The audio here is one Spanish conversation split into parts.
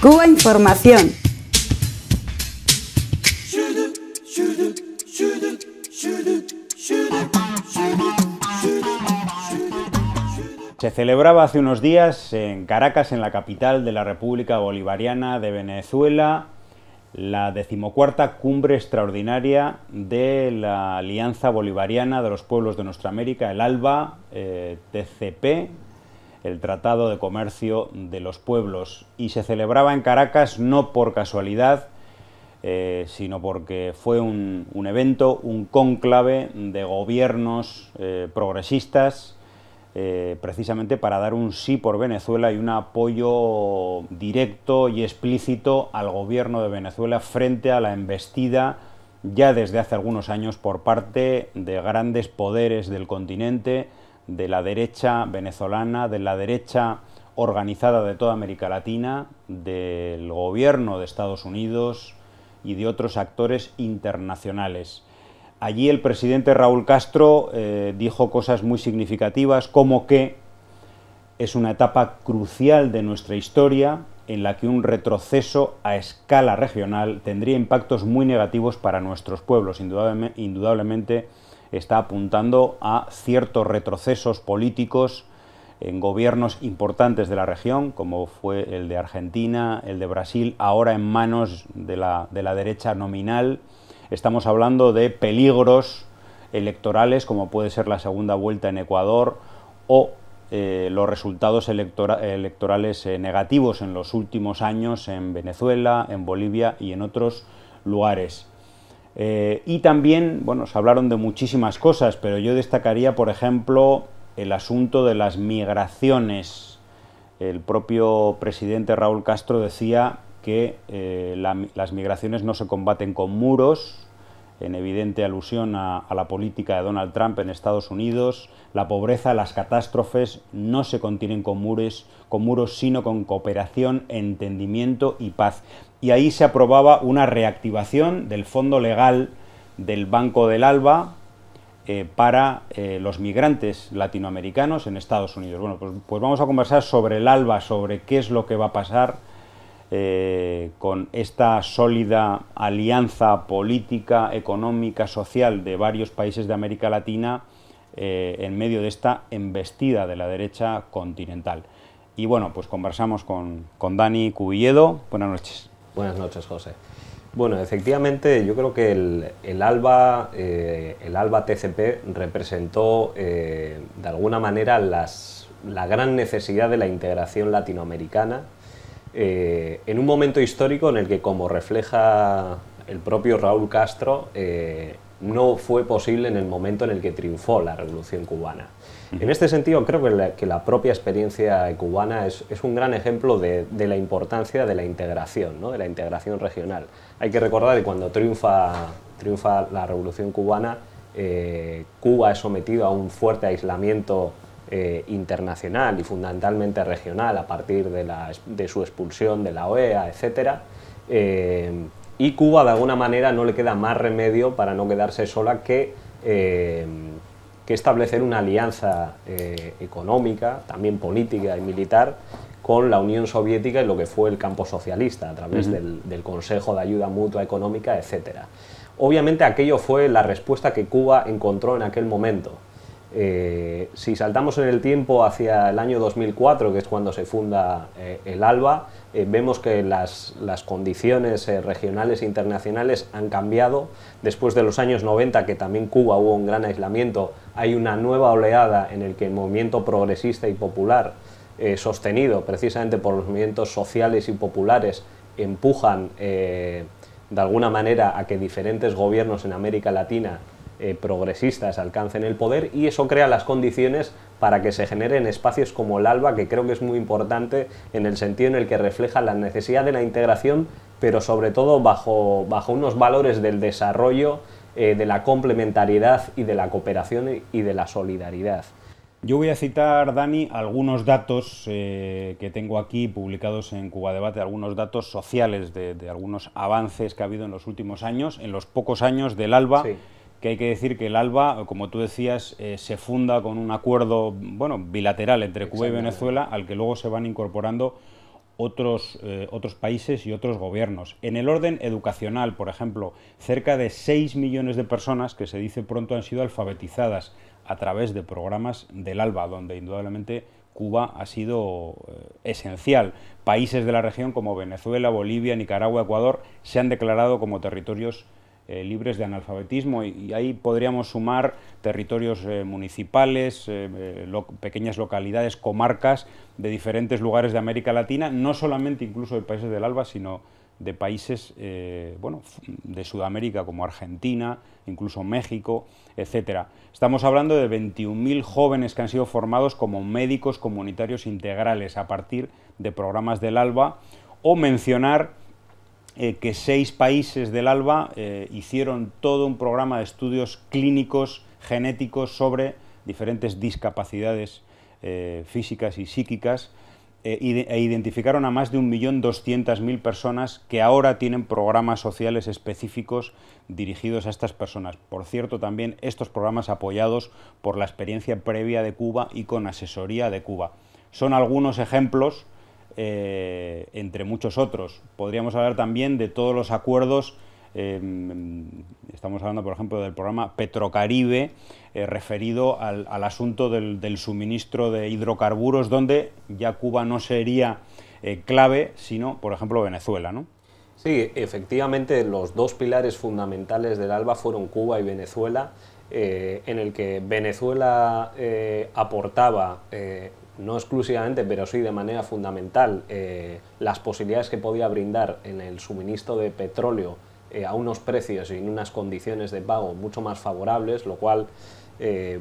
Cuba Información. Se celebraba hace unos días en Caracas, en la capital de la República Bolivariana de Venezuela, la decimocuarta cumbre extraordinaria de la Alianza Bolivariana de los Pueblos de Nuestra América, el ALBA, eh, TCP, el Tratado de Comercio de los Pueblos, y se celebraba en Caracas no por casualidad, eh, sino porque fue un, evento, un conclave de gobiernos eh, progresistas, eh, precisamente para dar un sí por Venezuela y un apoyo directo y explícito al gobierno de Venezuela frente a la embestida ya desde hace algunos años por parte de grandes poderes del continente, de la derecha venezolana, de la derecha organizada de toda América Latina, del gobierno de Estados Unidos y de otros actores internacionales. Allí el presidente Raúl Castro eh, dijo cosas muy significativas como que es una etapa crucial de nuestra historia en la que un retroceso a escala regional tendría impactos muy negativos para nuestros pueblos, indudablemente está apuntando a ciertos retrocesos políticos en gobiernos importantes de la región, como fue el de Argentina, el de Brasil, ahora en manos de la, derecha nominal. Estamos hablando de peligros electorales, como puede ser la segunda vuelta en Ecuador, o eh, los resultados electorales eh, negativos en los últimos años en Venezuela, en Bolivia y en otros lugares. Eh, y también, bueno, se hablaron de muchísimas cosas, pero yo destacaría, por ejemplo, el asunto de las migraciones. El propio presidente Raúl Castro decía que eh, las migraciones no se combaten con muros, en evidente alusión a, a, la política de Donald Trump en Estados Unidos. La pobreza, las catástrofes no se contienen con muros, con muros, sino con cooperación, entendimiento y paz y ahí se aprobaba una reactivación del fondo legal del Banco del Alba eh, para eh, los migrantes latinoamericanos en Estados Unidos. Bueno, pues, pues, vamos a conversar sobre el ALBA, sobre qué es lo que va a pasar eh, con esta sólida alianza política, económica, social de varios países de América Latina en medio de esta embestida de la derecha continental. Y bueno, pues conversamos con, con Dani Cubilledo. Buenas noches. Buenas noches, José. Bueno, efectivamente, yo creo que el, ALBA, el ALBA eh, TCP representó eh, de alguna manera la gran necesidad de la integración latinoamericana eh, en un momento histórico en el que, como refleja el propio Raúl Castro, no fue posible en el momento en el que triunfó la Revolución Cubana. En este sentido, creo que la, propia experiencia cubana es, un gran ejemplo de, la importancia de la integración, de la integración regional. Hay que recordar que cuando triunfa, la Revolución cubana, eh, Cuba es sometido a un fuerte aislamiento eh, internacional y fundamentalmente regional a partir de, su expulsión de la OEA, etc. Eh, y Cuba de alguna manera no le queda más remedio para no quedarse sola que que establecer una alianza eh, económica, también política y militar, con la Unión Soviética y lo que fue el campo socialista, a través del, del, Consejo de Ayuda Mutua Económica, etc. Obviamente aquello fue la respuesta que Cuba encontró en aquel momento. Eh, si saltamos en el tiempo hacia el año 2004, que es cuando se funda eh, el ALBA, eh, vemos que las, condiciones regionales e internacionales han cambiado. Después de los años 90, que también Cuba hubo un gran aislamiento, hay una nueva oleada en el que el movimiento progresista y popular, sostenido precisamente por los movimientos sociales y populares, empujan de alguna manera a que diferentes gobiernos en América Latina eh, progresistas alcancen el poder y eso crea las condiciones para que se generen espacios como el ALBA, que creo que es muy importante en el sentido en el que refleja la necesidad de la integración, pero sobre todo bajo, bajo unos valores del desarrollo, eh, de la complementariedad y de la cooperación y de la solidaridad. Yo voy a citar, Dani, algunos datos eh, que tengo aquí publicados en Cuba Debate, algunos datos sociales de, algunos avances que ha habido en los últimos años, en los pocos años del ALBA que hay que decir que el ALBA, como tú decías, eh, se funda con un acuerdo bueno, bilateral entre Cuba y Venezuela, al que luego se van incorporando otros, eh, otros países y otros gobiernos. En el orden educacional, por ejemplo, cerca de 6 millones de personas, que se dice pronto, han sido alfabetizadas a través de programas del ALBA, donde indudablemente Cuba ha sido eh, esencial. Países de la región como Venezuela, Bolivia, Nicaragua, Ecuador se han declarado como territorios eh, libres de analfabetismo y, ahí podríamos sumar territorios eh, municipales, eh, pequeñas localidades, comarcas de diferentes lugares de América Latina, no solamente incluso de países del ALBA, sino de países bueno, de Sudamérica como Argentina, incluso México, etc. Estamos hablando de 21.000 jóvenes que han sido formados como médicos comunitarios integrales a partir de programas del ALBA o mencionar eh, que seis países del ALBA eh, hicieron todo un programa de estudios clínicos genéticos sobre diferentes discapacidades eh, físicas y psíquicas e identificaron a más de 1.200.000 personas que ahora tienen programas sociales específicos dirigidos a estas personas. Por cierto, también estos programas apoyados por la experiencia previa de Cuba y con asesoría de Cuba. Son algunos ejemplos eh, entre muchos otros. Podríamos hablar también de todos los acuerdos, eh, estamos hablando por ejemplo del programa Petrocaribe, eh, referido al, asunto del, del, suministro de hidrocarburos, donde ya Cuba no sería clave, sino por ejemplo Venezuela. ¿no? Sí, efectivamente los dos pilares fundamentales del ALBA fueron Cuba y Venezuela, eh, en el que Venezuela eh, aportaba, eh, no exclusivamente, pero sí de manera fundamental, las posibilidades que podía brindar en el suministro de petróleo a unos precios y en unas condiciones de pago mucho más favorables, lo cual,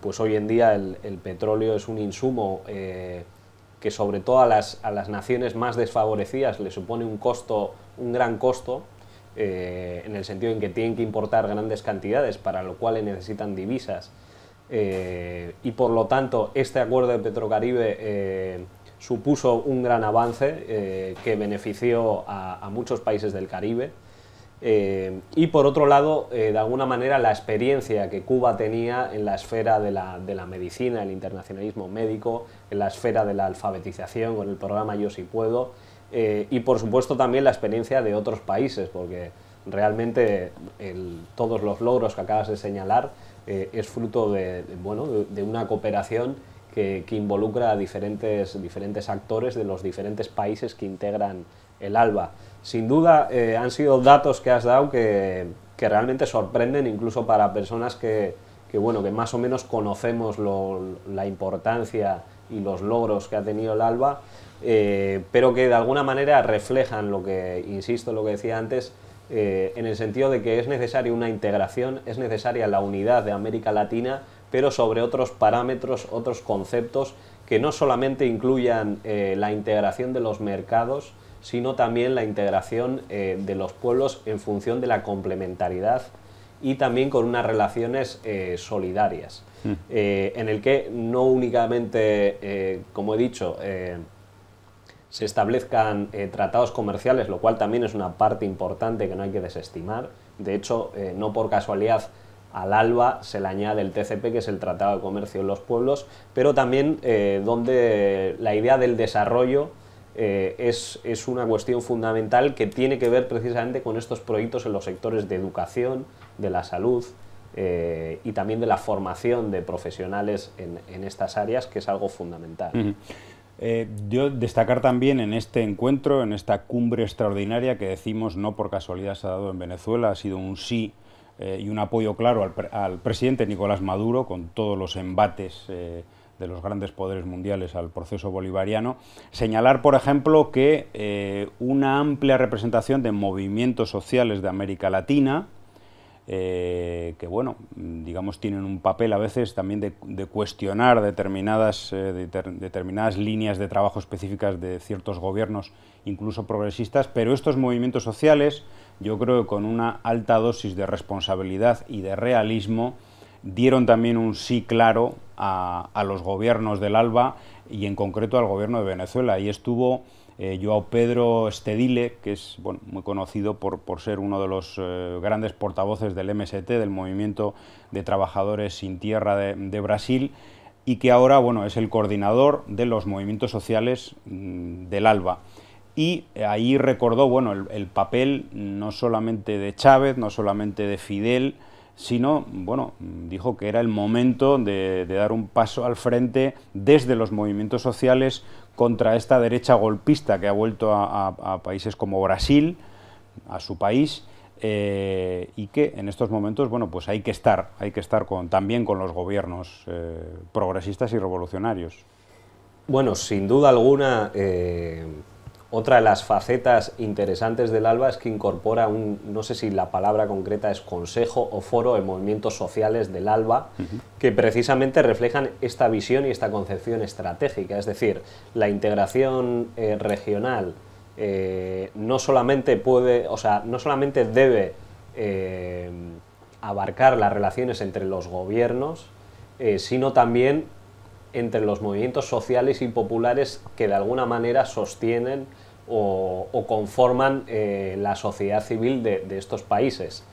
pues hoy en día el, el petróleo es un insumo que sobre todo a las, naciones más desfavorecidas le supone un costo, un gran costo, eh, en el sentido en que tienen que importar grandes cantidades, para lo cual necesitan divisas. Eh, y por lo tanto, este acuerdo de Petrocaribe eh, supuso un gran avance que benefició a muchos países del Caribe. Eh, y por otro lado, eh, de alguna manera, la experiencia que Cuba tenía en la esfera de la, medicina, el internacionalismo médico, en la esfera de la alfabetización con el programa Yo sí puedo, eh, y por supuesto también la experiencia de otros países, porque realmente todos los logros que acabas de señalar es fruto de, una cooperación que, que involucra a diferentes, diferentes actores de los diferentes países que integran el alba. Sin duda eh, han sido datos que has dado que, realmente sorprenden incluso para personas que, bueno, que más o menos conocemos la importancia y los logros que ha tenido el alba, eh, pero que de alguna manera reflejan lo que, insisto, lo que decía antes, eh, en el sentido de que es necesaria una integración, es necesaria la unidad de América Latina, pero sobre otros parámetros, otros conceptos que no solamente incluyan la integración de los mercados, sino también la integración eh, de los pueblos en función de la complementariedad y también con unas relaciones eh, solidarias, hmm. eh, en el que no únicamente, como he dicho, se establezcan tratados comerciales, lo cual también es una parte importante que no hay que desestimar. De hecho, no por casualidad al ALBA se le añade el TCP, que es el Tratado de Comercio en los Pueblos, pero también donde la idea del desarrollo eh, es, es, una cuestión fundamental que tiene que ver precisamente con estos proyectos en los sectores de educación, de la salud eh, y también de la formación de profesionales en, estas áreas, que es algo fundamental. Eh, yo destacar también en este encuentro, en esta cumbre extraordinaria que decimos no por casualidad se ha dado en Venezuela, ha sido un sí y un apoyo claro al, al presidente Nicolás Maduro con todos los embates de los grandes poderes mundiales al proceso bolivariano. Señalar, por ejemplo, que eh, una amplia representación de movimientos sociales de América Latina, eh, que bueno, digamos tienen un papel a veces también de, cuestionar determinadas, eh, determinadas líneas de trabajo específicas de ciertos gobiernos, incluso progresistas, pero estos movimientos sociales, yo creo que con una alta dosis de responsabilidad y de realismo, dieron también un sí claro a, los gobiernos del ALBA y en concreto al gobierno de Venezuela. Ahí estuvo eh, Joao Pedro Estedile, que es bueno, muy conocido por, por, ser uno de los eh, grandes portavoces del MST, del Movimiento de Trabajadores Sin Tierra de, Brasil, y que ahora bueno, es el coordinador de los movimientos sociales mm, del ALBA. Y eh, ahí recordó bueno, el papel no solamente de Chávez, no solamente de Fidel, sino, bueno, dijo que era el momento de, dar un paso al frente desde los movimientos sociales contra esta derecha golpista que ha vuelto a, países como Brasil, a su país, eh, y que en estos momentos, bueno, pues hay que estar, hay que estar con, también con los gobiernos eh, progresistas y revolucionarios. Bueno, sin duda alguna, eh, otra de las facetas interesantes del ALBA es que incorpora un, no sé si la palabra concreta es consejo o foro de movimientos sociales del ALBA, que precisamente reflejan esta visión y esta concepción estratégica, es decir, la integración eh, regional eh, no solamente puede, o sea, no solamente debe eh, abarcar las relaciones entre los gobiernos, sino también entre los movimientos sociales y populares que de alguna manera sostienen o, conforman eh, la sociedad civil de, estos países.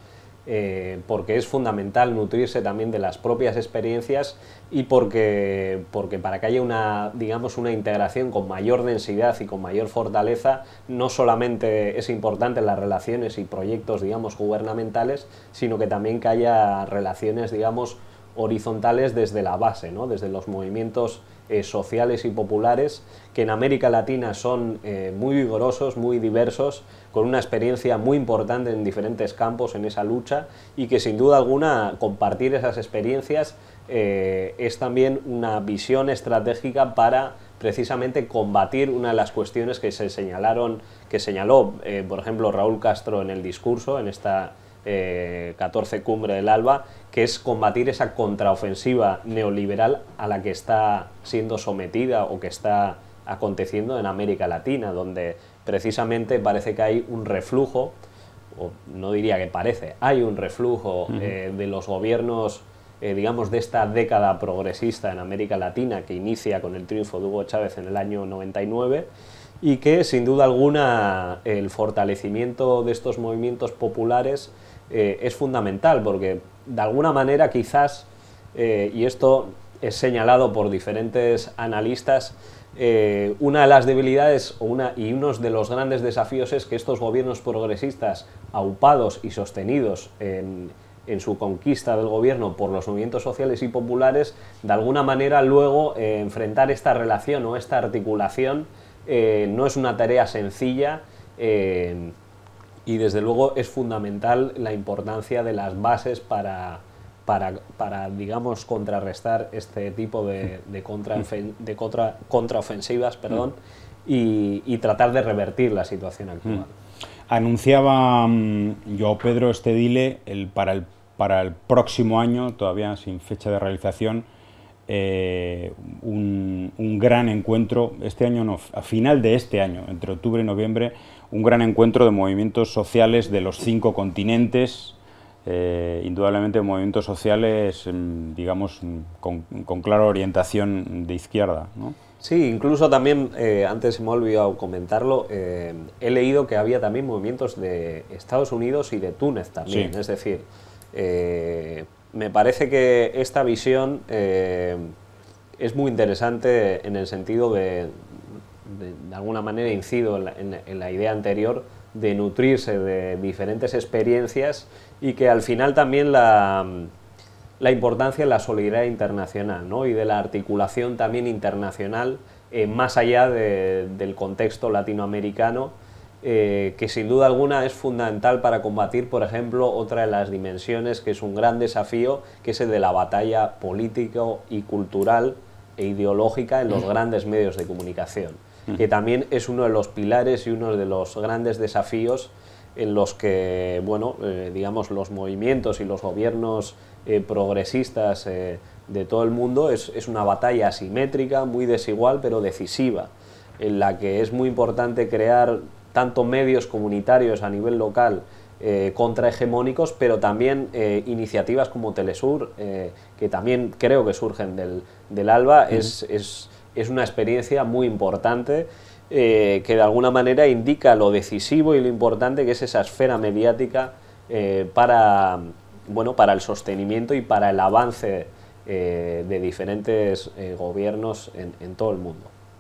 Eh, porque es fundamental nutrirse también de las propias experiencias y porque, porque para que haya una, digamos, una integración con mayor densidad y con mayor fortaleza, no solamente es importante las relaciones y proyectos, digamos, gubernamentales, sino que también que haya relaciones, digamos, horizontales desde la base, ¿no? desde los movimientos eh, sociales y populares, que en América Latina son eh, muy vigorosos, muy diversos, con una experiencia muy importante en diferentes campos en esa lucha y que sin duda alguna compartir esas experiencias eh, es también una visión estratégica para precisamente combatir una de las cuestiones que se señalaron, que señaló, por ejemplo, Raúl Castro en el discurso, en esta 14 eh, Cumbre del Alba, que es combatir esa contraofensiva neoliberal a la que está siendo sometida o que está aconteciendo en América Latina, donde precisamente parece que hay un reflujo, o no diría que parece, hay un reflujo eh, de los gobiernos, eh, digamos, de esta década progresista en América Latina que inicia con el triunfo de Hugo Chávez en el año 99 y que sin duda alguna el fortalecimiento de estos movimientos populares eh, es fundamental, porque de alguna manera quizás, eh, y esto es señalado por diferentes analistas, eh, una de las debilidades una, y uno de los grandes desafíos es que estos gobiernos progresistas, aupados y sostenidos en, su conquista del gobierno por los movimientos sociales y populares, de alguna manera luego enfrentar esta relación o esta articulación no es una tarea sencilla y desde luego es fundamental la importancia de las bases para, para, digamos, contrarrestar este tipo de, contra, de contraofensivas perdón, y, tratar de revertir la situación actual. Mm. Anunciaba mm, yo, Pedro Estedile, el, para, el, para el próximo año, todavía sin fecha de realización, eh, un, un, gran encuentro este año, no, a final de este año, entre octubre y noviembre, un gran encuentro de movimientos sociales de los cinco continentes, eh, indudablemente movimientos sociales, mm, digamos, mm, con, clara orientación de izquierda. Sí, incluso también, eh, antes me he olvidado comentarlo, eh, he leído que había también movimientos de Estados Unidos y de Túnez también, es decir, me parece que esta visión es muy interesante en el sentido de, de, alguna manera incido en la, idea anterior, de nutrirse de diferentes experiencias y que al final también la, importancia de la solidaridad internacional ¿no? y de la articulación también internacional eh, más allá del contexto latinoamericano, eh, que sin duda alguna es fundamental para combatir, por ejemplo, otra de las dimensiones que es un gran desafío, que es el de la batalla político y cultural e ideológica en los mm. grandes medios de comunicación que también es uno de los pilares y uno de los grandes desafíos en los que, bueno, eh, digamos, los movimientos y los gobiernos eh, progresistas eh, de todo el mundo es, una batalla asimétrica, muy desigual, pero decisiva, en la que es muy importante crear tanto medios comunitarios a nivel local hegemónicos, pero también iniciativas como Telesur, que también creo que surgen del, ALBA, es es una experiencia muy importante eh, que de alguna manera indica lo decisivo y lo importante que es esa esfera mediática eh, para, el sostenimiento y para el avance eh, de diferentes gobiernos en todo el mundo.